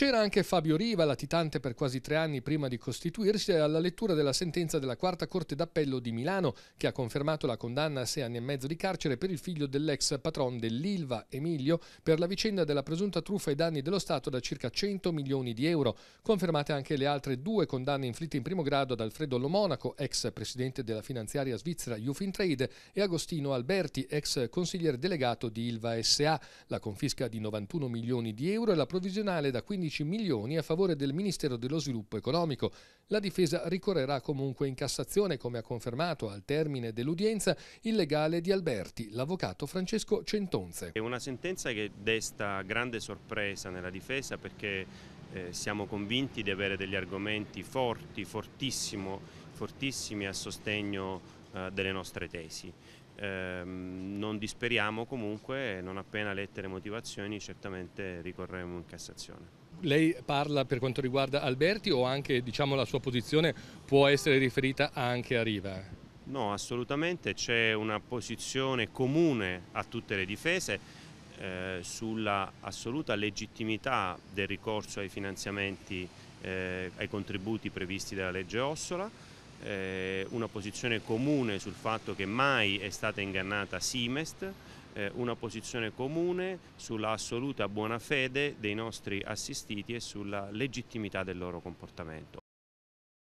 C'era anche Fabio Riva, latitante per quasi tre anni prima di costituirsi alla lettura della sentenza della Quarta Corte d'Appello di Milano, che ha confermato la condanna a sei anni e mezzo di carcere per il figlio dell'ex patron dell'Ilva, Emilio, per la vicenda della presunta truffa ai danni dello Stato da circa 100 milioni di euro. Confermate anche le altre due condanne inflitte in primo grado ad Alfredo Lomonaco, ex presidente della finanziaria svizzera Trade, e Agostino Alberti, ex consigliere delegato di Ilva SA, la confisca di 91 milioni di euro e la provvisionale da 15 15 milioni a favore del Ministero dello Sviluppo Economico. La difesa ricorrerà comunque in Cassazione, come ha confermato al termine dell'udienza il legale di Alberti, l'avvocato Francesco Centonze. È una sentenza che desta grande sorpresa nella difesa perché eh, siamo convinti di avere degli argomenti forti, fortissimi a sostegno eh, delle nostre tesi. Ehm, non disperiamo comunque, non appena lette le motivazioni certamente ricorreremo in Cassazione lei parla per quanto riguarda Alberti o anche diciamo, la sua posizione può essere riferita anche a Riva? No, assolutamente c'è una posizione comune a tutte le difese eh, sulla assoluta legittimità del ricorso ai finanziamenti, eh, ai contributi previsti dalla legge Ossola, eh, una posizione comune sul fatto che mai è stata ingannata Simest, eh, una posizione comune sulla assoluta buona fede dei nostri assistiti e sulla legittimità del loro comportamento.